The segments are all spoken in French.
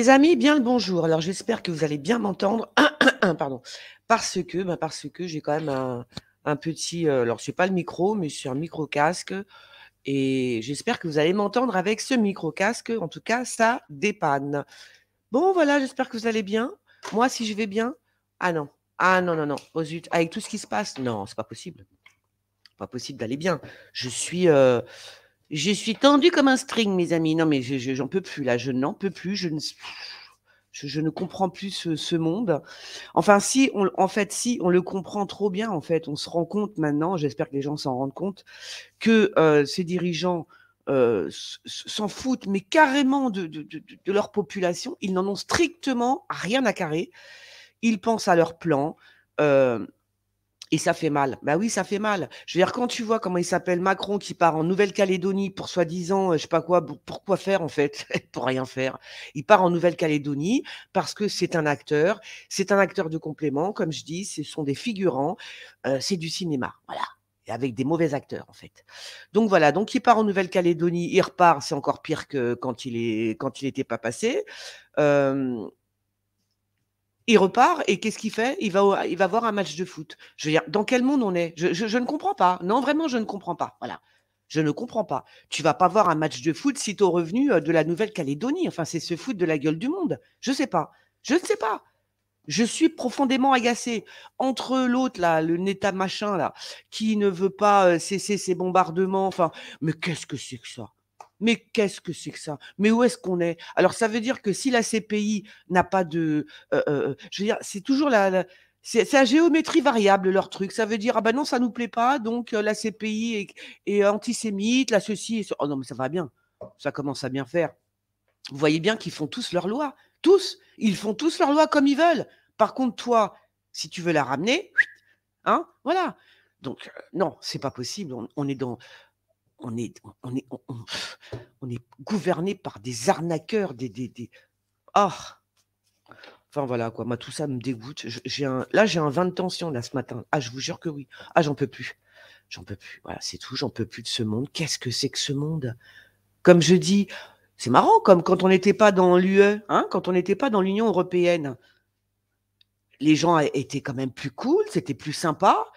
Les amis, bien le bonjour. Alors j'espère que vous allez bien m'entendre. Pardon. Parce que, ben, parce que j'ai quand même un, un petit. Euh, alors alors suis pas le micro, mais c'est un micro casque. Et j'espère que vous allez m'entendre avec ce micro casque. En tout cas, ça dépanne. Bon, voilà. J'espère que vous allez bien. Moi, si je vais bien. Ah non. Ah non, non, non. Oh, avec tout ce qui se passe, non, c'est pas possible. Pas possible d'aller bien. Je suis. Euh, je suis tendue comme un string, mes amis. Non, mais j'en peux plus là. Je n'en peux plus. Je ne, je, ne comprends plus ce, monde. Enfin, si, on, en fait, si on le comprend trop bien, en fait, on se rend compte maintenant. J'espère que les gens s'en rendent compte que euh, ces dirigeants euh, s'en foutent, mais carrément de, leur population. Ils n'en ont strictement rien à carrer. Ils pensent à leur plan. Euh, et ça fait mal. Bah oui, ça fait mal. Je veux dire, quand tu vois comment il s'appelle Macron qui part en Nouvelle-Calédonie pour soi-disant, euh, je sais pas quoi, pour quoi faire en fait, pour rien faire. Il part en Nouvelle-Calédonie parce que c'est un acteur, c'est un acteur de complément, comme je dis, ce sont des figurants, euh, c'est du cinéma, voilà. Et avec des mauvais acteurs en fait. Donc voilà, donc il part en Nouvelle-Calédonie, il repart, c'est encore pire que quand il est, quand il n'était pas passé. Euh, il repart et qu'est-ce qu'il fait il va, il va voir un match de foot. Je veux dire, dans quel monde on est je, ne comprends pas. Non, vraiment, je ne comprends pas. Voilà. Je ne comprends pas. Tu vas pas voir un match de foot si tu revenu euh, de la Nouvelle-Calédonie. Enfin, c'est ce foot de la gueule du monde. Je ne sais pas. Je ne sais pas. Je suis profondément agacé entre l'autre là, le Neta machin là, qui ne veut pas euh, cesser ses bombardements. Enfin, mais qu'est-ce que c'est que ça mais qu'est-ce que c'est que ça Mais où est-ce qu'on est, Alors ça veut dire que si la CPI n'a pas de, euh, euh, euh, je veux dire, c'est toujours la, c'est la géométrie variable leur truc. Ça veut dire ah ben non ça nous plaît pas donc la CPI est, antisémite, la ceci oh non mais ça va bien, ça commence à bien faire. Vous voyez bien qu'ils font tous leurs lois, tous, ils font tous leurs lois comme ils veulent. Par contre toi, si tu veux la ramener, hein, voilà. Donc non c'est pas possible. On, on est dans on est, on est, on, est gouverné par des arnaqueurs, des, des, des... Ah! Enfin voilà quoi, moi tout ça me dégoûte. J'ai un, là j'ai un vin de tension là ce matin. Ah je vous jure que oui. Ah j'en peux plus, j'en peux plus. Voilà c'est tout, j'en peux plus de ce monde. Qu'est-ce que c'est que ce monde Comme je dis, c'est marrant comme quand on n'était pas dans l'UE, hein, quand on n'était pas dans l'Union européenne, les gens étaient quand même plus cool, c'était plus sympa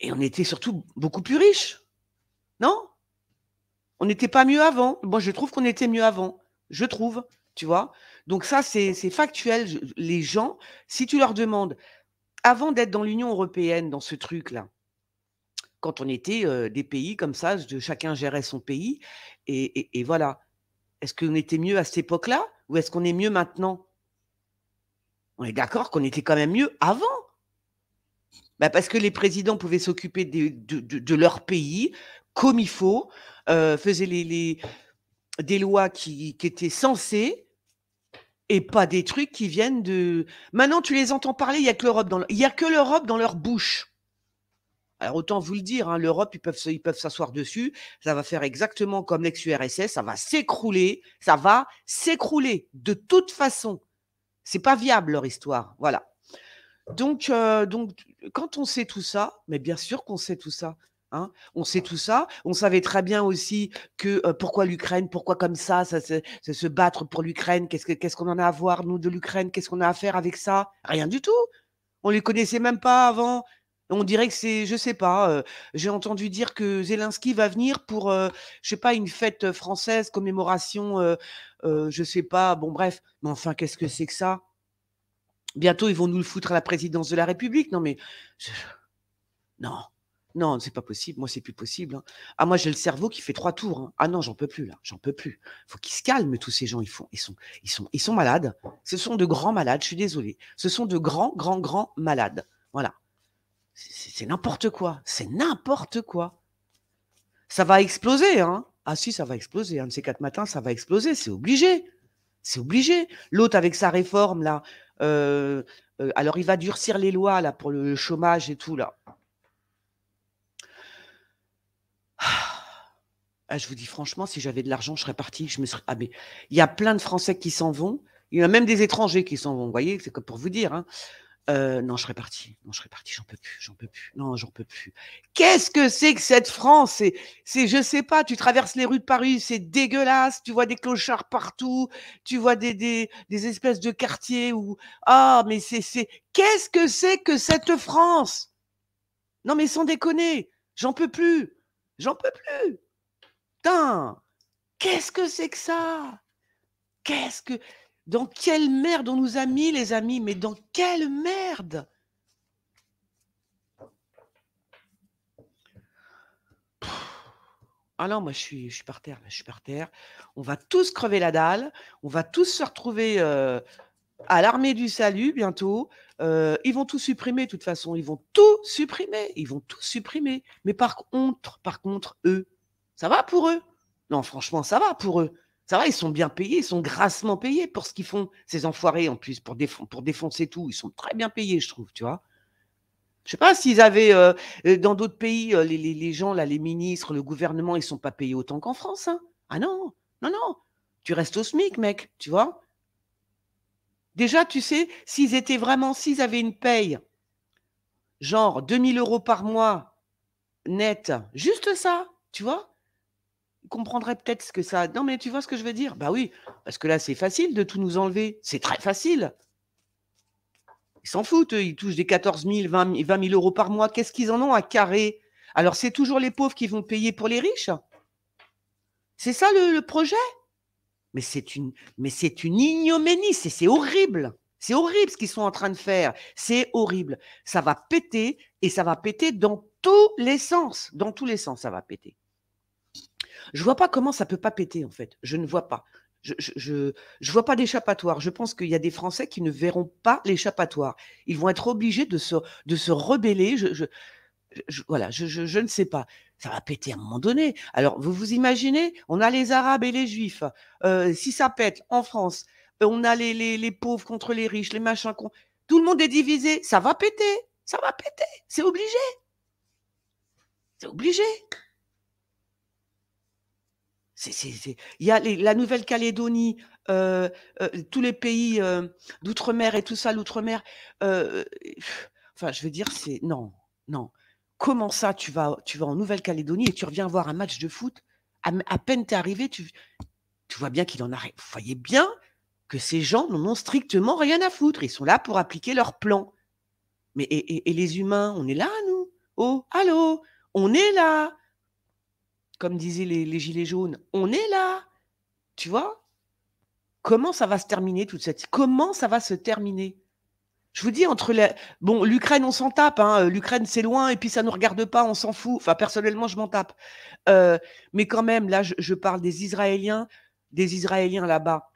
et on était surtout beaucoup plus riches, non on n'était pas mieux avant. Moi, je trouve qu'on était mieux avant. Je trouve, tu vois. Donc ça, c'est factuel. Les gens, si tu leur demandes, avant d'être dans l'Union européenne, dans ce truc-là, quand on était euh, des pays comme ça, chacun gérait son pays, et, voilà. Est-ce qu'on était mieux à cette époque-là ou est-ce qu'on est mieux maintenant On est d'accord qu'on était quand même mieux avant. Bah, parce que les présidents pouvaient s'occuper de leur pays comme il faut, euh, faisaient faisait les, des lois qui, étaient censées et pas des trucs qui viennent de. Maintenant, tu les entends parler, il n'y a que l'Europe dans, y a que l'Europe dans leur bouche. Alors autant vous le dire, hein, l'Europe, ils peuvent, ils peuvent s'asseoir dessus, ça va faire exactement comme l'ex-URSS, ça va s'écrouler, ça va s'écrouler de toute façon. C'est pas viable leur histoire, voilà. Donc, euh, donc, quand on sait tout ça, mais bien sûr qu'on sait tout ça, Hein. on sait tout ça. On savait très bien aussi que pourquoi l'Ukraine, pourquoi comme ça, ça, se battre pour l'Ukraine. Qu'est-ce qu'on en a à voir nous de l'Ukraine Qu'est-ce qu'on a à faire avec ça Rien du tout. On les connaissait même pas avant. On dirait que c'est, je sais pas. J'ai entendu dire que Zelensky va venir pour, je sais pas, une fête française, commémoration, je sais pas. Bon bref, mais enfin, qu'est-ce que c'est que ça Bientôt, ils vont nous le foutre à la présidence de la République. Non mais, non. Non, c'est pas possible. Moi, c'est plus possible. Hein. Ah, moi, j'ai le cerveau qui fait trois tours. Hein. Ah non, j'en peux plus là. J'en peux plus. Faut qu'ils se calment tous ces gens. Ils font, ils sont, ils sont, ils sont malades. Ce sont de grands malades. Je suis désolé. Ce sont de grands, grands, grands malades. Voilà. C'est n'importe quoi. C'est n'importe quoi. Ça va exploser, hein. Ah si, ça va exploser. Un de ces quatre matins, ça va exploser. C'est obligé. C'est obligé. L'autre avec sa réforme là. Euh, euh, alors, il va durcir les lois là pour le chômage et tout là. Ah, je vous dis franchement, si j'avais de l'argent, je serais parti. Je me Ah, mais il y a plein de Français qui s'en vont. Il y a même des étrangers qui s'en vont. Vous voyez, c'est comme pour vous dire. Hein. Euh, non, je serais parti. Non, je serais parti. J'en peux plus. J'en peux plus. Non, j'en peux plus. Qu'est-ce que c'est que cette France C'est, je sais pas. Tu traverses les rues de Paris, c'est dégueulasse. Tu vois des clochards partout. Tu vois des espèces de quartiers où ah, mais c'est c'est. Qu'est-ce que c'est que cette France Non, mais sans déconner, j'en peux plus. J'en peux plus putain, qu'est-ce que c'est que ça Qu'est-ce que. Dans quelle merde on nous a mis, les amis Mais dans quelle merde Alors ah moi je suis, je suis par terre, je suis par terre. On va tous crever la dalle, on va tous se retrouver euh, à l'armée du salut bientôt. Euh, ils vont tout supprimer de toute façon, ils vont tout supprimer, ils vont tout supprimer. Mais par contre, par contre, eux, ça va pour eux Non, franchement, ça va pour eux. Ça va, ils sont bien payés, ils sont grassement payés pour ce qu'ils font, ces enfoirés en plus, pour, défoncer tout. Ils sont très bien payés, je trouve, tu vois. Je sais pas s'ils avaient, euh, euh, dans d'autres pays, euh, les, gens, là, les ministres, le gouvernement, ils ne sont pas payés autant qu'en France. Hein. Ah non, non, non, tu restes au SMIC, mec, tu vois. Déjà, tu sais, s'ils étaient vraiment, s'ils avaient une paye, genre 2000 euros par mois net, juste ça, tu vois, comprendrait peut-être ce que ça. Non, mais tu vois ce que je veux dire Bah oui, parce que là, c'est facile de tout nous enlever. C'est très facile. Ils s'en foutent, ils touchent des 14 000, 20 000, euros par mois. Qu'est-ce qu'ils en ont à carrer Alors, c'est toujours les pauvres qui vont payer pour les riches C'est ça le, projet Mais c'est une, mais c'est une c'est horrible. C'est horrible ce qu'ils sont en train de faire. C'est horrible. Ça va péter et ça va péter dans tous les sens. Dans tous les sens, ça va péter. Je vois pas comment ça peut pas péter, en fait. Je ne vois pas. Je ne vois pas d'échappatoire. Je pense qu'il y a des Français qui ne verront pas l'échappatoire. Ils vont être obligés de se, de se rebeller. Je, voilà, je, ne sais pas. Ça va péter à un moment donné. Alors, vous vous imaginez, on a les Arabes et les Juifs. Euh, si ça pète en France, euh, on a les, pauvres contre les riches, les machins. Tout le monde est divisé. Ça va péter. Ça va péter. C'est obligé. C'est obligé. Il y a la Nouvelle-Calédonie, euh, euh, tous les pays euh, d'outre-mer et tout ça, l'outre-mer. enfin, je veux dire, c'est non, non. Comment ça, tu vas, tu vas en Nouvelle-Calédonie et tu reviens voir un match de foot À, peine t'es arrivé, tu, vois bien qu'il en a. Vous voyez bien que ces gens n'en ont strictement rien à foutre. Ils sont là pour appliquer leur plan. Mais et les humains, on est là, nous. Oh, allô, on est là comme disaient les, Gilets jaunes, on est là, tu vois Comment ça va se terminer toute cette... Comment ça va se terminer je vous dis, entre les. Bon, l'Ukraine, on s'en tape. Hein, euh, L'Ukraine, c'est loin, et puis ça ne nous regarde pas, on s'en fout. Enfin, personnellement, je m'en tape. Euh, mais quand même, là, je, parle des Israéliens, des Israéliens là-bas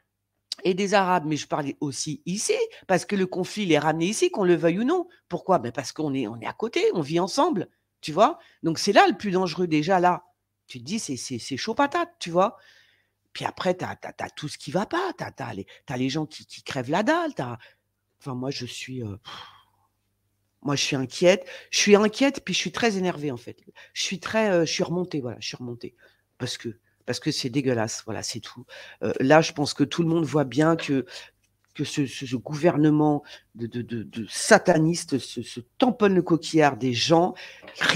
et des Arabes, mais je parle aussi ici, parce que le conflit, il est ramené ici, qu'on le veuille ou non. Pourquoi ben Parce qu'on est, on est à côté, on vit ensemble, tu vois. Donc, c'est là le plus dangereux, déjà, là. Tu te dis, c'est chaud patate, tu vois. Puis après, tu as, tout ce qui va pas. Tu as, les gens qui, crèvent la dalle. Enfin, moi, je suis. Moi, je suis inquiète. Je suis inquiète, puis je suis très énervée, en fait. Je suis très. je suis remontée, voilà. Je suis remontée. Parce que. Parce que c'est dégueulasse, voilà, c'est tout. là, je pense que tout le monde voit bien que que ce, gouvernement de, de, satanistes se, tamponne le coquillard des gens,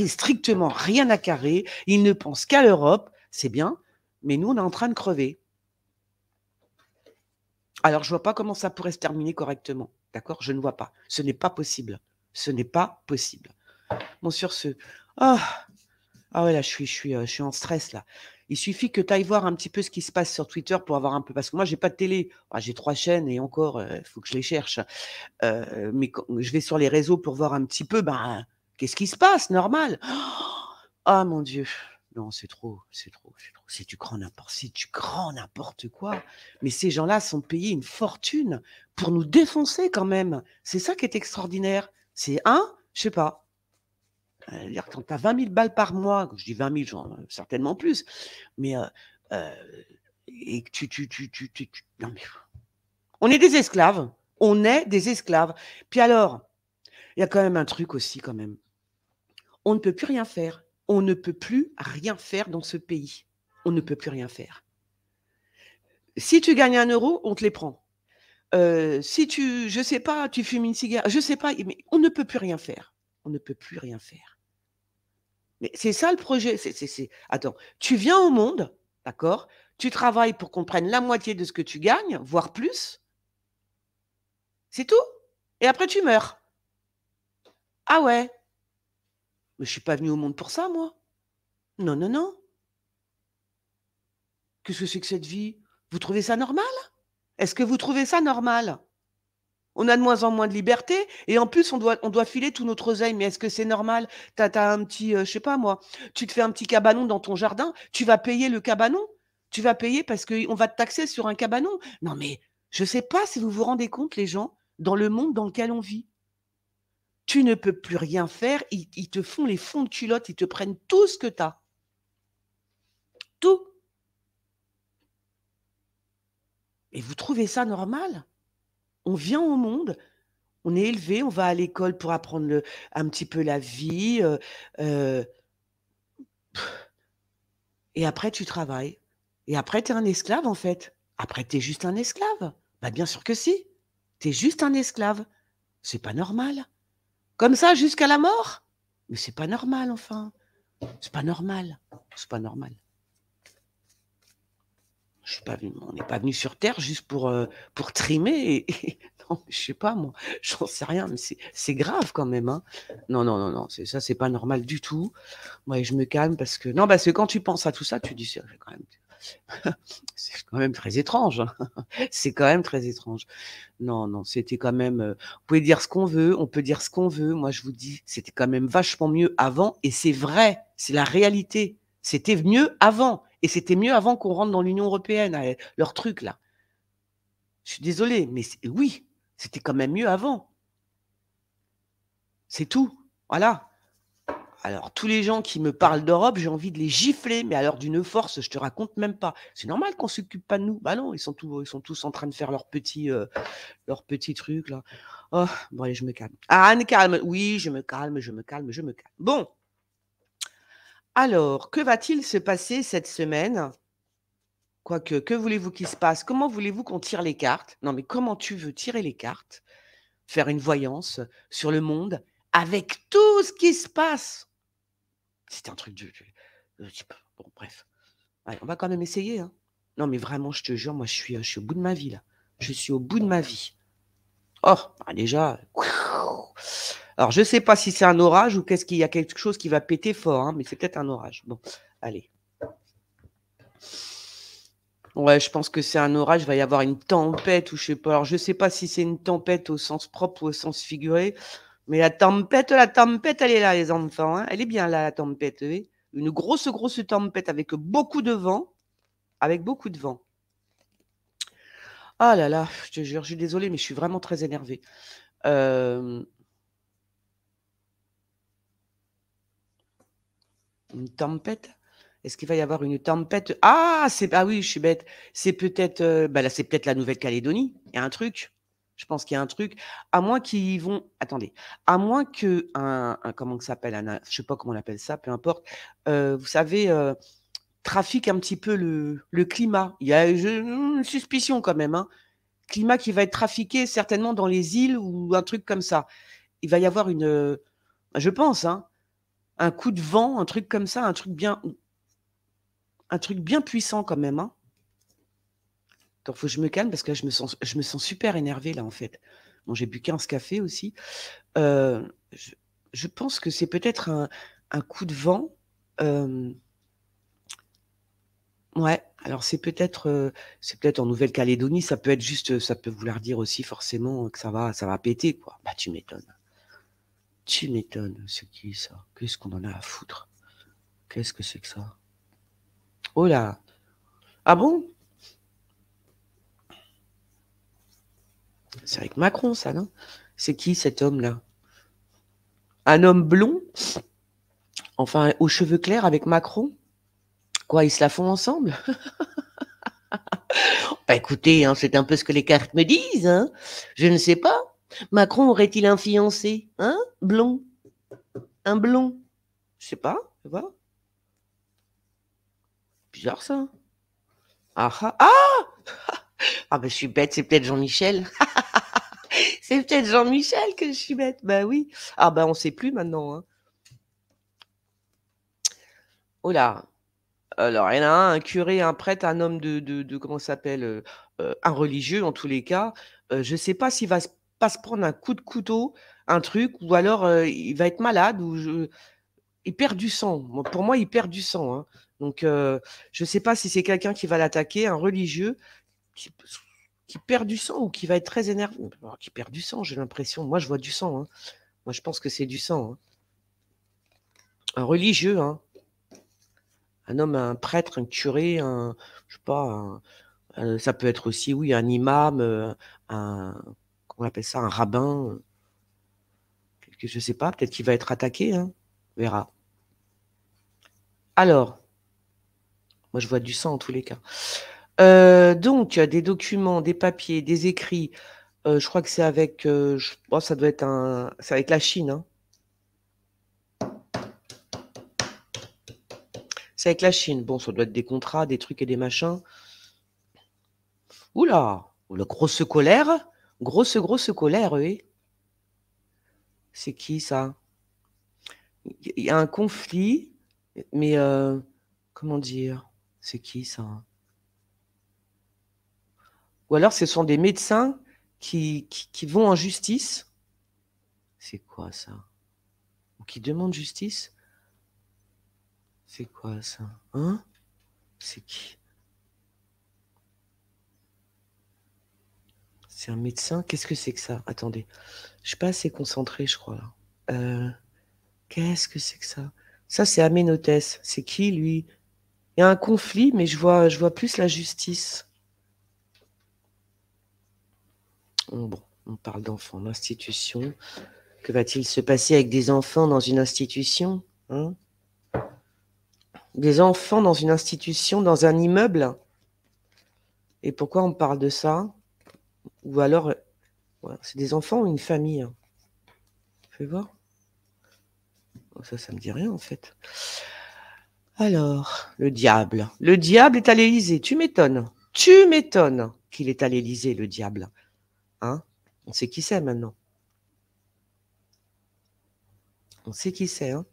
strictement rien à carrer, ils ne pensent qu'à l'Europe, c'est bien, mais nous, on est en train de crever. Alors, je vois pas comment ça pourrait se terminer correctement. D'accord Je ne vois pas. Ce n'est pas possible. Ce n'est pas possible. Bon, sur ce. ah, ah ouais, là, je suis, je suis, euh, je suis en stress, là. Il suffit que tu ailles voir un petit peu ce qui se passe sur Twitter pour avoir un peu. Parce que moi, j'ai pas de télé. j'ai trois chaînes et encore, il euh, faut que je les cherche. Euh, mais je vais sur les réseaux pour voir un petit peu, ben, qu'est-ce qui se passe Normal. Ah oh, mon Dieu. Non, c'est trop, c'est trop, c'est trop. C'est du grand n'importe, c'est du grand n'importe quoi. Mais ces gens-là sont payés une fortune pour nous défoncer quand même. C'est ça qui est extraordinaire. C'est un, je sais pas dire, quand tu as 20 000 balles par mois, je dis 20 000, genre, certainement plus, mais euh, euh, et tu, non mais, on est des esclaves, on est des esclaves. Puis alors, il y a quand même un truc aussi quand même. On ne peut plus rien faire. On ne peut plus rien faire dans ce pays. On ne peut plus rien faire. Si tu gagnes un euro, on te les prend. Euh, si tu, je sais pas, tu fumes une cigarette, je sais pas, mais on ne peut plus rien faire. On ne peut plus rien faire. Mais c'est ça le projet. Attends, tu viens au monde, d'accord Tu travailles pour qu'on prenne la moitié de ce que tu gagnes, voire plus. C'est tout. Et après, tu meurs. Ah ouais Mais je suis pas venu au monde pour ça, moi. Non, non, non. Qu'est-ce que c'est que cette vie Vous trouvez ça normal Est-ce que vous trouvez ça normal on a de moins en moins de liberté et en plus on doit, on doit filer tout notre oseille. Mais est-ce que c'est normal T'as as un petit, euh, je sais pas moi, tu te fais un petit cabanon dans ton jardin, tu vas payer le cabanon, tu vas payer parce qu'on va te taxer sur un cabanon. Non mais je sais pas si vous vous rendez compte les gens dans le monde dans lequel on vit. Tu ne peux plus rien faire, ils, ils te font les fonds de culotte, ils te prennent tout ce que tu as. Tout. Et vous trouvez ça normal on vient au monde, on est élevé, on va à l'école pour apprendre un petit peu la vie. Euh, euh, et après, tu travailles. Et après, tu es un esclave, en fait. Après, tu es juste un esclave. Bah, bien sûr que si. Tu es juste un esclave. C'est pas normal. Comme ça, jusqu'à la mort. Mais c'est pas normal, enfin. C'est pas normal. C'est pas normal. Je suis pas venu, on n'est pas venu sur Terre juste pour, euh, pour trimer. Et, Non, je sais pas, moi, j'en sais rien, mais c'est grave quand même. Hein. Non, non, non, non, ça, c'est pas normal du tout. Moi, je me calme parce que. Non, bah que quand tu penses à tout ça, tu dis, c'est quand même. c'est quand même très étrange. Hein. C'est quand même très étrange. Non, non, c'était quand même. Vous euh, pouvez dire ce qu'on veut, on peut dire ce qu'on veut. Moi, je vous dis, c'était quand même vachement mieux avant. Et c'est vrai, c'est la réalité. C'était mieux avant. Et c'était mieux avant qu'on rentre dans l'Union européenne, hein, leur truc là. Je suis désolé, mais oui, c'était quand même mieux avant. C'est tout. Voilà. Alors, tous les gens qui me parlent d'Europe, j'ai envie de les gifler, mais alors d'une force, je te raconte même pas. C'est normal qu'on s'occupe pas de nous. Bah non, ils sont, tous, ils sont tous en train de faire leur petit, euh, leur petit truc, là. Oh, bon, allez, je me calme. Ah, Anne, calme. Oui, je me calme, je me calme, je me calme. Bon, alors, que va-t-il se passer cette semaine Quoique, que voulez-vous qu'il se passe Comment voulez-vous qu'on tire les cartes Non, mais comment tu veux tirer les cartes Faire une voyance sur le monde avec tout ce qui se passe C'était un truc de... Euh, bon, bref. on va quand même essayer. Hein. Non, mais vraiment, je te jure, moi, je suis, au bout de ma vie, là. Je suis au bout de ma vie. Oh, ah, déjà, alors, je ne sais pas si c'est un orage ou qu'est-ce qu'il y a quelque chose qui va péter fort, hein, mais c'est peut-être un orage. Bon, allez. Ouais, je pense que c'est un orage, il va y avoir une tempête ou je sais pas. Alors, je sais pas si c'est une tempête au sens propre ou au sens figuré, mais la tempête, la tempête, elle est là, les enfants. Hein. Elle est bien là, la tempête. Une grosse, grosse tempête avec beaucoup de vent. Avec beaucoup de vent. Ah là là, je jure, je suis désolée, mais je suis vraiment très énervée. Euh... Une tempête Est-ce qu'il va y avoir une tempête Ah, c'est ah oui, je suis bête. C'est peut-être euh, bah là, c'est peut-être la Nouvelle-Calédonie. Il y a un truc. Je pense qu'il y a un truc. À moins qu'ils vont. Attendez. À moins que un, comment que s'appelle un, je sais pas comment on appelle ça, peu importe. Euh, vous savez. Euh, trafique un petit peu le, climat. Il y a une, suspicion quand même. Hein. Climat qui va être trafiqué certainement dans les îles ou un truc comme ça. Il va y avoir une, je pense, hein, un coup de vent, un truc comme ça, un truc bien, un truc bien puissant quand même. Hein. Donc, faut que je me calme parce que je me sens, je me sens super énervée là, en fait. Bon, j'ai bu 15 cafés aussi. Euh, je, pense que c'est peut-être un, coup de vent. Euh, ouais, alors c'est peut-être, euh, c'est peut-être en Nouvelle-Calédonie, ça peut être juste, ça peut vouloir dire aussi forcément que ça va, ça va péter, quoi. Bah, tu m'étonnes tu m'étonnes, c'est qui ça Qu'est-ce qu'on en a à foutre Qu'est-ce que c'est que ça Oh là Ah bon C'est avec Macron, ça, non C'est qui cet homme-là Un homme blond Enfin, aux cheveux clairs avec Macron Quoi, ils se la font ensemble bah, écoutez, hein, c'est un peu ce que les cartes me disent. Hein. Je ne sais pas. Macron aurait-il un fiancé Hein Blond Un blond Je sais pas, tu vois, Bizarre ça. Ah ah Ah, ah bah, je suis bête, c'est peut-être Jean-Michel. c'est peut-être Jean-Michel que je suis bête. Ben oui. Ah ben on sait plus maintenant. Hein. Oh là. Alors, il y en a un, un curé, un prêtre, un homme de, de, ça comment s'appelle, euh, euh, un religieux en tous les cas. Euh, je ne sais pas s'il va se pas se prendre un coup de couteau, un truc, ou alors il va être malade, ou je... il perd du sang. Pour moi, il perd du sang. Hein. Donc, je ne sais pas si c'est quelqu'un qui va l'attaquer, un religieux, qui, perd du sang ou qui va être très énervé. qui perd du sang, j'ai l'impression. Moi, je vois du sang. Hein. Moi, je pense que c'est du sang. Hein. Un religieux, un homme, un prêtre, un curé, un, je sais pas, euh, ça peut être aussi, oui, un imam, euh, un, on appelle ça un rabbin, euh, je ne sais pas, peut-être qu'il va être attaqué, hein, on verra. Alors, moi je vois du sang en tous les cas. Euh, donc, des documents, des papiers, des écrits, euh, je crois que c'est avec, je, ça doit être un, c'est avec la Chine. Hein. C'est avec la Chine. Bon, ça doit être des contrats, des trucs et des machins. Oula, la grosse colère. Grosse, grosse colère, oui. C'est qui ça Il y a un conflit, mais euh, comment dire C'est qui ça Ou alors ce sont des médecins qui, qui, qui vont en justice. C'est quoi ça Ou qui demandent justice C'est quoi ça Hein C'est qui C'est un médecin. Qu'est-ce que c'est que ça Attendez. Je suis pas assez concentré, je crois. Euh, qu'est-ce que c'est que ça Ça, c'est Aménothès. C'est qui, lui Il y a un conflit, mais je vois, je vois plus la justice. Bon, on parle d'enfants, d'institutions. Que va-t-il se passer avec des enfants dans une institution hein? Des enfants dans une institution, dans un immeuble Et pourquoi on parle de ça ou alors, euh, c'est des enfants ou une famille hein. Fais voir. Oh, ça, ça me dit rien en fait. Alors, le diable. Le diable est à l'Élysée. Tu m'étonnes. Tu m'étonnes qu'il est à l'Élysée, le diable. Hein On sait qui c'est maintenant. On sait qui c'est. Hein.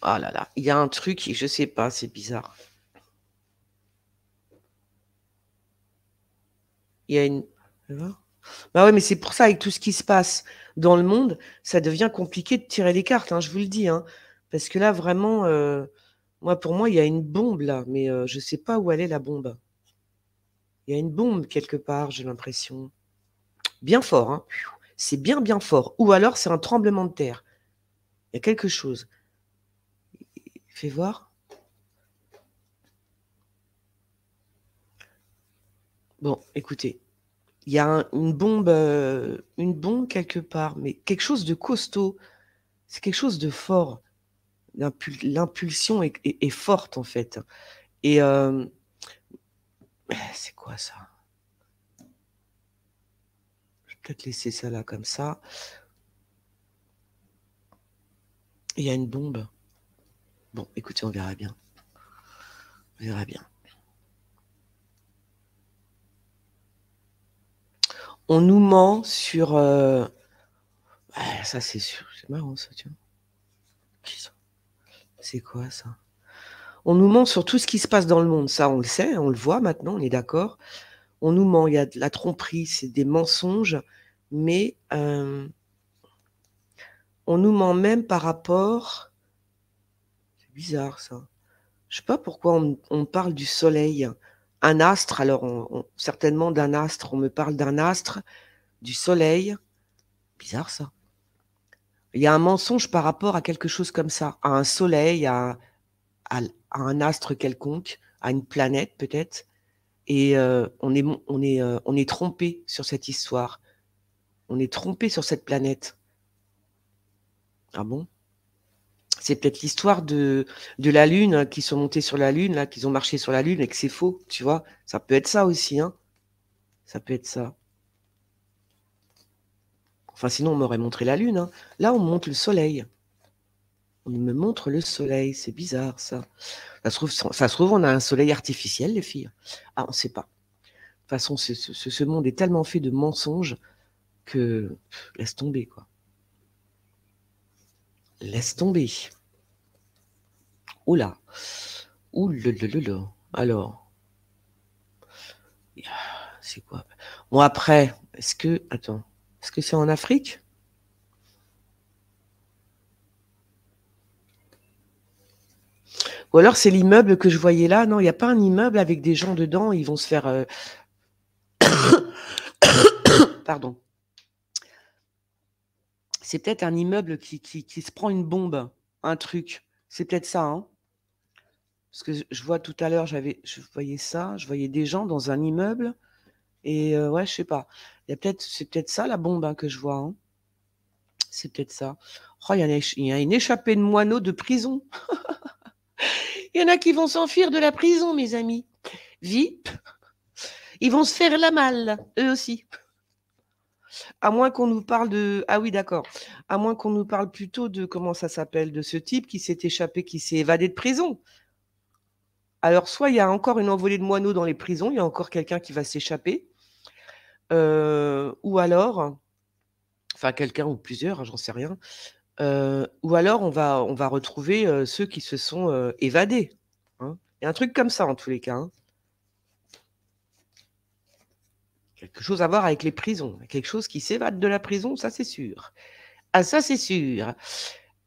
Ah là là, il y a un truc, je sais pas, c'est bizarre. Il y a une. Bah ouais, mais c'est pour ça, avec tout ce qui se passe dans le monde, ça devient compliqué de tirer les cartes, hein, je vous le dis. Hein. parce que là, vraiment, euh, moi, pour moi, il y a une bombe là, mais euh, je ne sais pas où elle est la bombe. Il y a une bombe quelque part, j'ai l'impression. Bien fort, hein. C'est bien, bien fort. Ou alors, c'est un tremblement de terre. Il y a quelque chose. Fais voir. Bon, écoutez, il y a une bombe, euh, une bombe quelque part, mais quelque chose de costaud. C'est quelque chose de fort. L'impulsion est, forte en fait. Et euh, c'est quoi ça Je vais peut-être laisser ça là comme ça. Il y a une bombe. Bon, écoutez, on verra bien. On verra bien. on nous ment sur. Euh, ah, ça, c'est sûr. C'est marrant, ça, tiens. C'est quoi, ça On nous ment sur tout ce qui se passe dans le monde. Ça, on le sait, on le voit maintenant, on est d'accord. On nous ment. Il y a de la tromperie, c'est des mensonges, mais euh, on nous ment même par rapport. C'est bizarre, ça. Je sais pas pourquoi on parle du soleil un astre, alors certainement d'un astre, on me parle d'un astre, du soleil. Bizarre ça. Il y a un mensonge par rapport à quelque chose comme ça, à un soleil, à, un astre quelconque, à une planète peut-être. Et euh, on est, on est, euh, on est trompé sur cette histoire. On est trompé sur cette planète. Ah bon c'est peut-être l'histoire de, de la Lune, hein, qui qu'ils sont montés sur la Lune, là, qu'ils ont marché sur la Lune et que c'est faux, tu vois. Ça peut être ça aussi, hein. Ça peut être ça. Enfin, sinon, on m'aurait montré la Lune. Hein. Là, on montre le Soleil. On me montre le Soleil. C'est bizarre, ça. Ça se, trouve, ça se trouve, on a un Soleil artificiel, les filles. Ah, on ne sait pas. De toute façon, ce, monde est tellement fait de mensonges que laisse tomber, quoi. Laisse tomber. Oula. le. Alors. C'est quoi Bon, après, est-ce que. Attends. Est-ce que c'est en Afrique Ou alors c'est l'immeuble que je voyais là. Non, il n'y a pas un immeuble avec des gens dedans. Ils vont se faire. Euh, pardon c'est peut-être un immeuble qui, qui, se prend une bombe, un truc. C'est peut-être ça. Hein Parce que je vois tout à l'heure, j'avais, je voyais ça, je voyais des gens dans un immeuble. Et euh, ouais, je sais pas. Il y a peut-être, c'est peut-être ça la bombe hein, que je vois. Hein. c'est peut-être ça. Oh, il y, a une échappée de moineaux de prison. Il y en a qui vont s'enfuir de la prison, mes amis. Vip. Ils vont se faire la malle, eux aussi. À moins qu'on nous parle de. Ah oui, d'accord. À moins qu'on nous parle plutôt de comment ça s'appelle, de ce type qui s'est échappé, qui s'est évadé de prison. Alors, soit il y a encore une envolée de moineaux dans les prisons, il y a encore quelqu'un qui va s'échapper. Euh, ou alors, enfin, quelqu'un ou plusieurs, hein, j'en sais rien. Euh, ou alors, on va, on va retrouver euh, ceux qui se sont évadés. Hein. Il y a un truc comme ça, en tous les cas. Hein. quelque chose à voir avec les prisons, quelque chose qui s'évade de la prison, ça c'est sûr. Ah ça c'est sûr.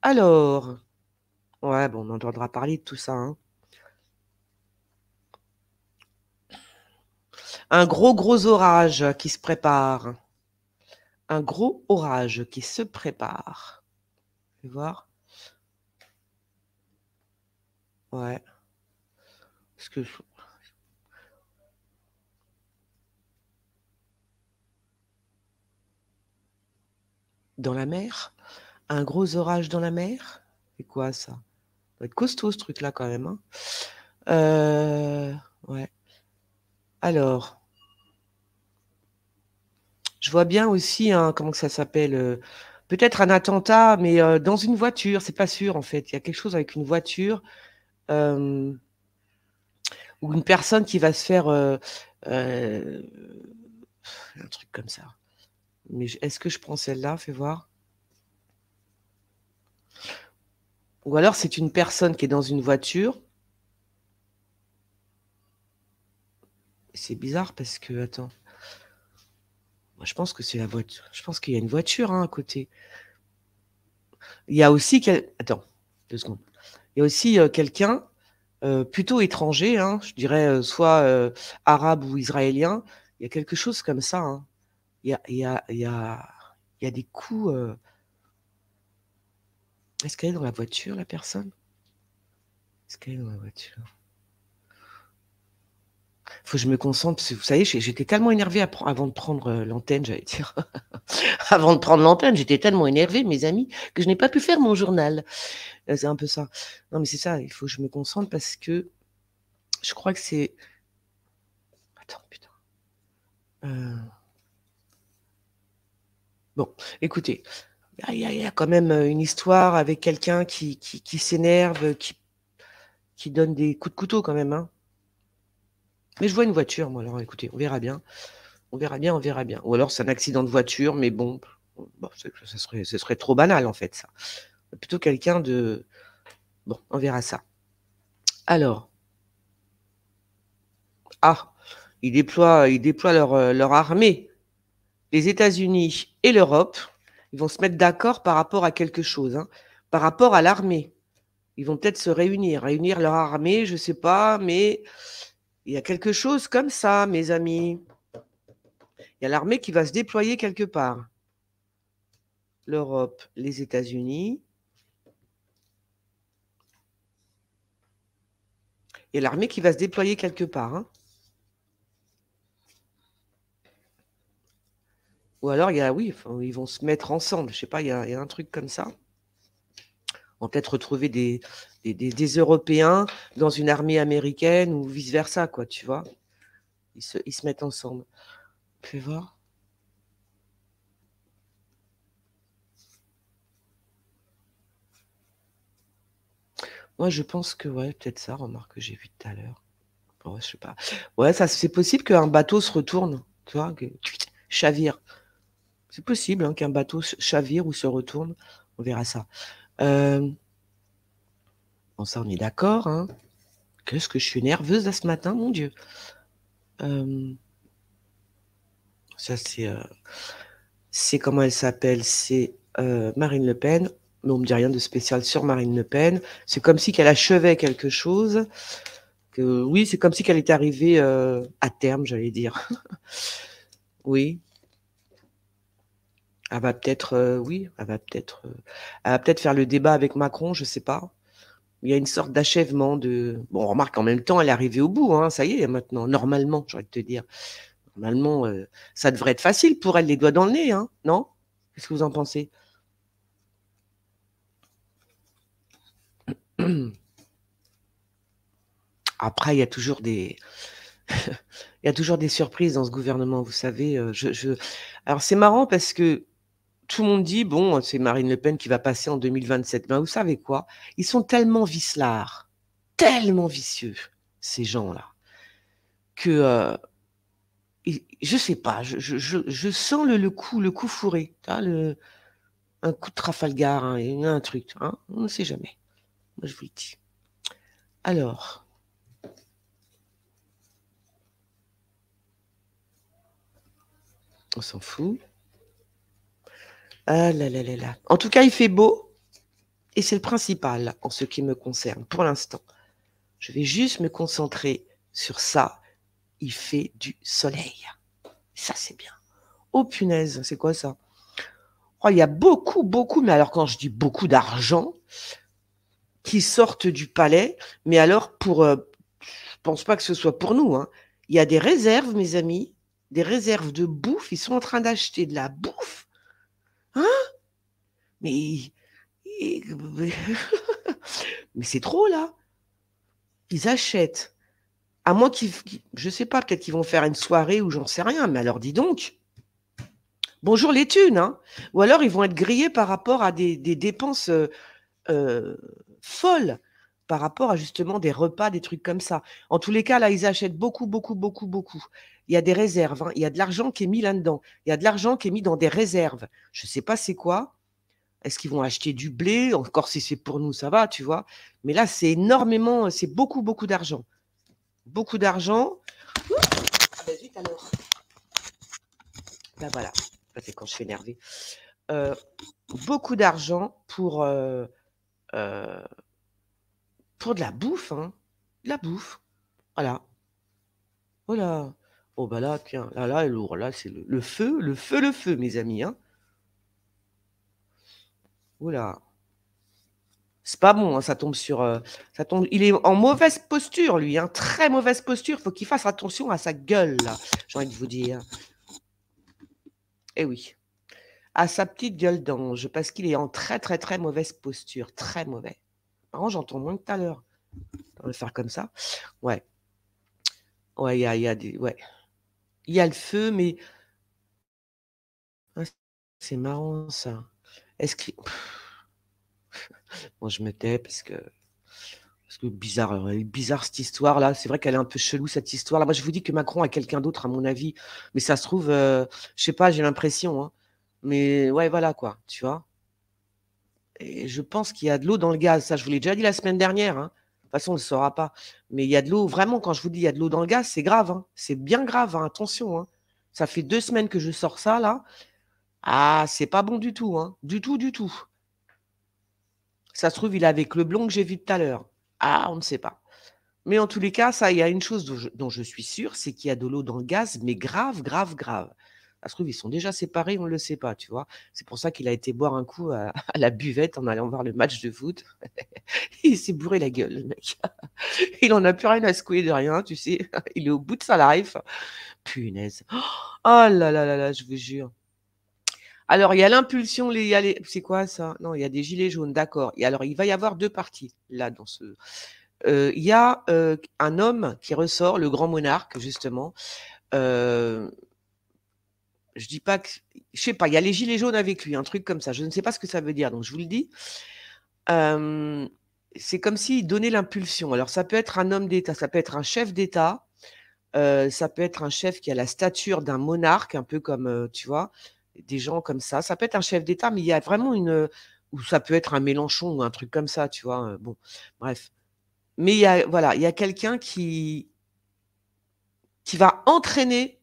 Alors, ouais, bon, on entendra parler de tout ça. Hein. Un gros, gros orage qui se prépare. Un gros orage qui se prépare. Vous voir Ouais. Est-ce que dans la mer, un gros orage dans la mer. C'est quoi ça Ça doit être costaud ce truc-là quand même. Hein. Euh, ouais. Alors, je vois bien aussi, un hein, comment que ça s'appelle euh, Peut-être un attentat, mais euh, dans une voiture, c'est pas sûr en fait. Il y a quelque chose avec une voiture ou une personne qui va se faire un truc comme ça. Mais est-ce que je prends celle-là Fais voir. Ou alors c'est une personne qui est dans une voiture. C'est bizarre parce que, attends. Moi, je pense que c'est la voiture. Je pense qu'il y a une voiture hein, à côté. Il y a aussi. Attends, Il y a aussi euh, quelqu'un euh, plutôt étranger, hein, je dirais euh, soit arabe ou israélien. Il y a quelque chose comme ça. Hein il y a, des coups. Euh, est-ce qu'elle est dans la voiture, la personne Est-ce qu'elle est dans la voiture Il faut que je me concentre, parce vous savez, j'étais tellement énervée avant de prendre euh, l'antenne, j'allais dire. avant de prendre l'antenne, j'étais tellement énervée, mes amis, que je n'ai pas pu faire mon journal. Euh, c'est un peu ça. Non, mais c'est ça, il faut que je me concentre parce que je crois que c'est. Attends, putain. Euh... Bon, écoutez, il y, a quand même euh, une histoire avec quelqu'un qui, qui, s'énerve, qui, qui donne des coups de couteau quand même. Hein. Mais je vois une voiture, moi, alors écoutez, on verra bien. On verra bien, on verra bien. Ou alors c'est un accident de voiture, mais bon, ce serait, trop banal en fait, ça. Plutôt quelqu'un de. Bon, on verra ça. Alors. Ah, ils déploient, leur, euh, leur armée les États-Unis et l'Europe, ils vont se mettre d'accord par rapport à quelque chose, hein. par rapport à l'armée. Ils vont peut-être se réunir, réunir leur armée, je ne sais pas, mais il y a quelque chose comme ça, mes amis. Il y a l'armée qui va se déployer quelque part. L'Europe, les États-Unis. Il y a l'armée qui va se déployer quelque part. Hein. Ou alors, il oui, ils vont se mettre ensemble. Je sais pas, il y, a, un truc comme ça. On peut-être retrouver des, des, Européens dans une armée américaine ou vice-versa, quoi, tu vois. Ils se, mettent ensemble. peux voir. Moi, je pense que, ouais, peut-être ça, remarque que j'ai vu tout à l'heure. je sais pas. Ouais, ça, c'est possible qu'un bateau se retourne, tu vois, que chavire. C'est possible hein, qu'un bateau chavire ou se retourne. On verra ça. Euh... Bon, ça, on est d'accord. Hein. Qu'est-ce que je suis nerveuse à ce matin, mon Dieu. Euh, ça, c'est. Euh, c'est comment elle s'appelle C'est euh, Marine Le Pen. Mais on ne me dit rien de spécial sur Marine Le Pen. C'est comme si qu'elle achevait quelque chose. Que, oui, c'est comme si qu'elle était arrivée à terme, j'allais dire. oui, elle va peut-être, euh, oui, elle va peut-être, euh, elle peut-être faire le débat avec Macron, je sais pas il y a une sorte d'achèvement de. Bon, on remarque en même temps, elle est arrivée au bout, hein, ça y est, maintenant, normalement, j'aurais de te dire. Normalement, euh, ça devrait être facile pour elle, les doigts dans le nez, hein, non Qu'est-ce que vous en pensez Après, il y a toujours des. il y a toujours des surprises dans ce gouvernement, vous savez. Alors, c'est marrant parce que tout le monde dit, bon, c'est Marine Le Pen qui va passer en 2027. Ben, vous savez quoi Ils sont tellement vicelards, tellement vicieux, ces gens-là, que je euh, je sais pas, je, sens le, coup, le coup fourré, le, un coup de Trafalgar, hein, un truc, hein, on ne sait jamais. Moi, je vous le dis. Alors. On s'en fout. Ah là En tout cas, il fait beau et c'est le principal en ce qui me concerne pour l'instant. Je vais juste me concentrer sur ça. Il fait du soleil. Ça, c'est bien. Oh punaise, c'est quoi ça Oh, il y a beaucoup, beaucoup, mais alors quand je dis beaucoup d'argent, qui sortent du palais, mais alors pour, euh, je pense pas que ce soit pour nous. Hein. Il y a des réserves, mes amis, des réserves de bouffe. Ils sont en train d'acheter de la bouffe Hein Mais. Mais c'est trop, là. Ils achètent. À moins qu'ils. Je sais pas, peut-être qu'ils vont faire une soirée ou j'en sais rien, mais alors dis donc. Bonjour les thunes, hein. Ou alors ils vont être grillés par rapport à des, dépenses euh, euh, folles par rapport à justement des repas, des trucs comme ça. En tous les cas, là, ils achètent beaucoup, beaucoup, beaucoup, beaucoup. Il y a des réserves, hein. il y a de l'argent qui est mis là-dedans, il y a de l'argent qui est mis dans des réserves. Je ne sais pas c'est quoi. Est-ce qu'ils vont acheter du blé Encore si c'est pour nous, ça va, tu vois. Mais là, c'est énormément, euh, c'est beaucoup, beaucoup d'argent. Beaucoup d'argent. Ah ben alors. Ben voilà, c'est quand je suis énervée. Euh, beaucoup d'argent pour... Euh, de la bouffe, hein. De la bouffe. Voilà. Voilà. Oh bah là, tiens, là, là, lourd. Là, c'est le, feu, le feu, le feu, mes amis. Hein. C'est pas bon, hein, ça tombe sur. Euh, ça tombe, il est en mauvaise posture, lui, hein, très mauvaise posture. Faut qu'il fasse attention à sa gueule, là, j'ai envie de vous dire. Eh oui. À sa petite gueule d'ange, parce qu'il est en très, très, très mauvaise posture. Très mauvais j'entends moins que tout à l'heure. On le faire comme ça. Ouais. Ouais, il y a, des. Ouais. Il y a le feu, mais. Ah, c'est marrant ça. Est-ce que. bon, je me tais parce que. Parce que bizarre, euh, bizarre cette histoire là. C'est vrai qu'elle est un peu chelou cette histoire là. Moi, je vous dis que Macron a quelqu'un d'autre à mon avis, mais ça se trouve, je euh, je sais pas, j'ai l'impression. Hein. Mais ouais, voilà quoi, tu vois. Et je pense qu'il y a de l'eau dans le gaz. Ça, je vous l'ai déjà dit la semaine dernière. Hein. De toute façon, on ne le saura pas. Mais il y a de l'eau. Vraiment, quand je vous dis il y a de l'eau dans le gaz, c'est grave. Hein. C'est bien grave. Hein. Attention. Ça fait deux semaines que je sors ça, là. Ah, c'est pas bon du tout. Du tout, du tout. Ça se trouve, il est avec le blond que j'ai vu tout à l'heure. Ah, on ne sait pas. Mais en tous les cas, ça, il y a une chose dont je, dont je suis sûre, c'est qu'il y a de l'eau dans le gaz, mais grave, grave, grave. Ça se trouve, ils sont déjà séparés, on ne le sait pas, tu vois. C'est pour ça qu'il a été boire un coup à, la buvette en allant voir le match de foot. il s'est bourré la gueule, mec. il n'en a plus rien à secouer de rien, tu sais. il est au bout de sa life. Punaise. Oh là là là là, je vous jure. Alors, il y a l'impulsion, les, c'est quoi ça Non, il y a des gilets jaunes, d'accord. alors, il va y avoir deux parties, là, dans ce... Euh, il y a euh, un homme qui ressort, le grand monarque, justement, euh, je dis pas que. Je sais pas, il y a les gilets jaunes avec lui, un truc comme ça. Je ne sais pas ce que ça veut dire, donc je vous le dis. c'est comme s'il donnait l'impulsion. Alors, ça peut être un homme d'État, ça peut être un chef d'État, euh, ça peut être un chef qui a la stature d'un monarque, un peu comme, euh, tu vois, des gens comme ça. Ça peut être un chef d'État, mais il y a vraiment une. Ou ça peut être un Mélenchon ou un truc comme ça, tu vois. Euh, bon, bref. Mais il y a, voilà, il y a quelqu'un qui, qui va entraîner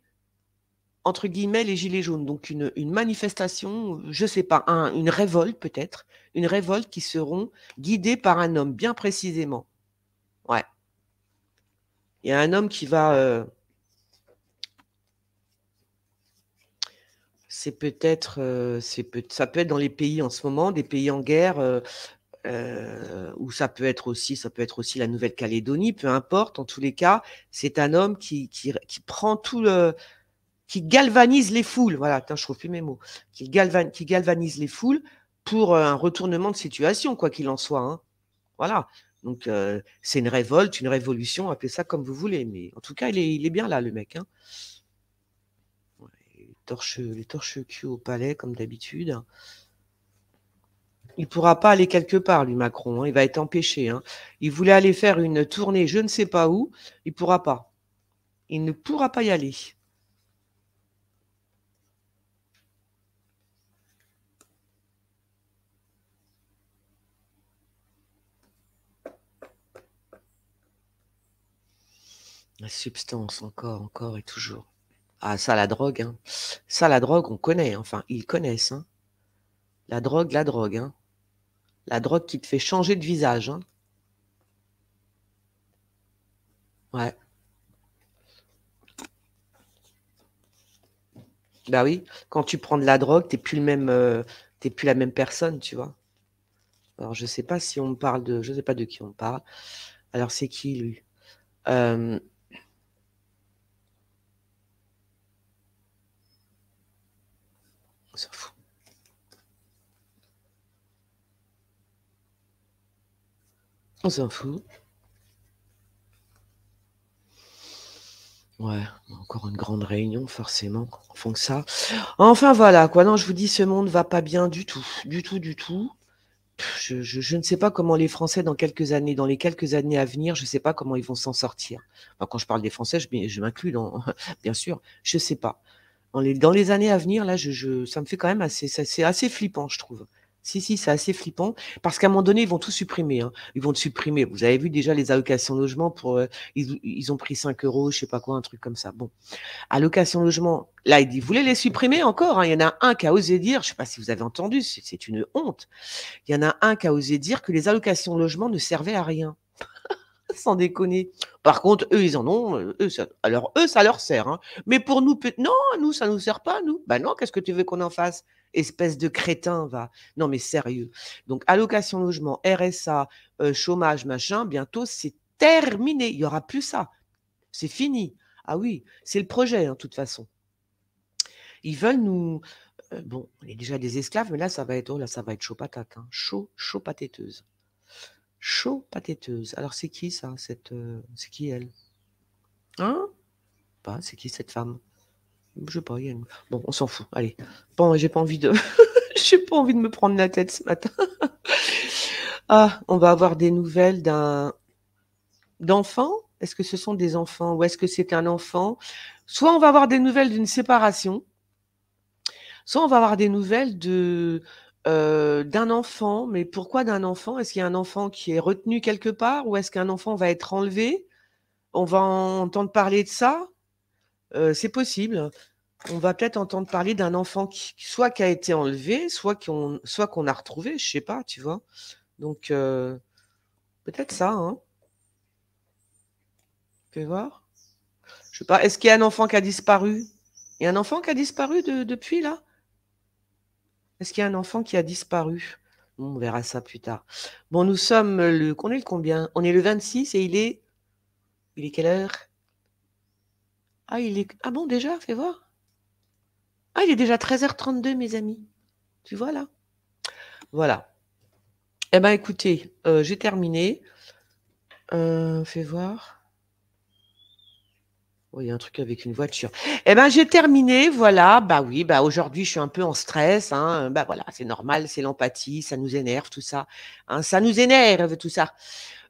entre guillemets, les Gilets jaunes. Donc une, manifestation, je ne sais pas, une révolte peut-être, une révolte qui seront guidées par un homme, bien précisément. Ouais. Il y a un homme qui va... Euh, c'est peut-être... Euh, c'est peut ça peut être dans les pays en ce moment, des pays en guerre, euh, ou ça peut être aussi, ça peut être aussi la Nouvelle-Calédonie, peu importe. En tous les cas, c'est un homme qui, qui, qui prend tout le qui galvanise les foules. Voilà, attends, je trouve plus mes mots. Qui, qui galvanise les foules pour euh, un retournement de situation, quoi qu'il en soit. Hein. Voilà. Donc, euh, c'est une révolte, une révolution, appelez ça comme vous voulez. Mais en tout cas, il est, bien là, le mec. Hein. Les torches, les au palais, comme d'habitude. Il ne pourra pas aller quelque part, lui, Macron. Hein. Il va être empêché. Il voulait aller faire une tournée, je ne sais pas où. Il ne pourra pas. Il ne pourra pas y aller. La substance, encore, encore et toujours. Ah, ça, la drogue. Hein. Ça, la drogue, on connaît. Enfin, ils connaissent. Hein. La drogue, la drogue. Hein. La drogue qui te fait changer de visage. Ouais. Bah oui, quand tu prends de la drogue, tu plus euh, plus la même personne, tu vois. Alors je sais pas si on parle de, je sais pas de qui on parle. Alors c'est qui lui euh, On s'en fout. On s'en fout. Ouais, encore une grande réunion, forcément, font que ça. Enfin, voilà, quoi. Non, je vous dis, ce monde va pas bien du tout. Du tout, du tout. Je, ne sais pas comment les Français, dans quelques années, dans les quelques années à venir, je ne sais pas comment ils vont s'en sortir. quand je parle des Français, je, je m'inclus dans, bien sûr, je ne sais pas dans les, années à venir, là, je, ça me fait quand même assez, c'est assez flippant, je trouve. Si, si, c'est assez flippant. Parce qu'à un moment donné, ils vont tout supprimer. Hein. Ils vont te supprimer. Vous avez vu déjà les allocations logement pour. Euh, ils, ont pris 5 euros, je sais pas quoi, un truc comme ça. Bon. Allocations logement. Là, ils, voulaient les supprimer encore. Hein. Il y en a un qui a osé dire, je sais pas si vous avez entendu, c'est une honte. Il y en a un qui a osé dire que les allocations logement ne servaient à rien. Sans déconner. Par contre, eux, ils en ont. Euh, eux, alors, eux, ça leur sert. Hein. Mais pour nous, non, nous, ça ne nous sert pas, nous. Bah non, qu'est-ce que tu veux qu'on en fasse Espèce de crétin, va. Non, mais sérieux. Donc, allocation logement, RSA, euh, chômage, machin, bientôt, c'est terminé. Il n'y aura plus ça. C'est fini. Ah oui, c'est le projet, hein, de toute façon. Ils veulent nous. Euh, bon, on est déjà des esclaves, mais là, ça va être, oh là, ça va être chaud patate. Hein. Chaud, chaud chaud pateteuse. Alors c'est qui ça cette euh, c'est qui elle Hein bah, c'est qui cette femme Je sais pas, y a une... Bon, on s'en fout. Allez. Bon, j'ai pas envie de j'ai pas envie de me prendre la tête ce matin. ah, on va avoir des nouvelles d'un d'enfants Est-ce que ce sont des enfants ou est-ce que c'est un enfant Soit on va avoir des nouvelles d'une séparation, soit on va avoir des nouvelles de euh, d'un enfant, mais pourquoi d'un enfant Est-ce qu'il y a un enfant qui est retenu quelque part ou est-ce qu'un enfant va être enlevé On va entendre parler de ça euh, C'est possible. On va peut-être entendre parler d'un enfant qui soit qui a été enlevé, soit qu'on soit qu'on a retrouvé, je sais pas, tu vois. Donc euh, peut-être ça. Hein. Vous voir. Je sais pas. Est-ce qu'il y a un enfant qui a disparu Il y a un enfant qui a disparu depuis là est-ce qu'il y a un enfant qui a disparu On verra ça plus tard. Bon, nous sommes le. On est le combien On est le 26 et il est. Il est quelle heure Ah, il est. Ah bon, déjà, fais voir. Ah, il est déjà 13h32, mes amis. Tu vois là Voilà. Eh bien, écoutez, euh, j'ai terminé. Euh, fais voir. Oh, il y a un truc avec une voiture. Eh ben, j'ai terminé. Voilà. Bah oui. Bah aujourd'hui, je suis un peu en stress. Hein. Bah voilà, c'est normal. C'est l'empathie. Ça nous énerve tout ça. Hein. ça nous énerve tout ça.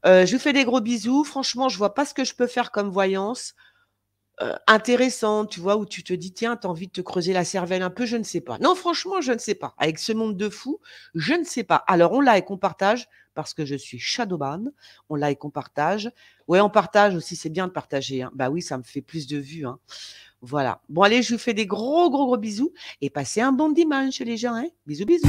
Euh, je vous fais des gros bisous. Franchement, je vois pas ce que je peux faire comme voyance euh, intéressante. Tu vois où tu te dis tiens, as envie de te creuser la cervelle un peu. Je ne sais pas. Non, franchement, je ne sais pas. Avec ce monde de fous, je ne sais pas. Alors on like, on partage parce que je suis shadowban. On like, on partage. Ouais, on partage aussi, c'est bien de partager. Hein. Bah oui, ça me fait plus de vues. Hein. Voilà. Bon, allez, je vous fais des gros, gros, gros bisous et passez un bon dimanche, les gens. Hein. Bisous, bisous.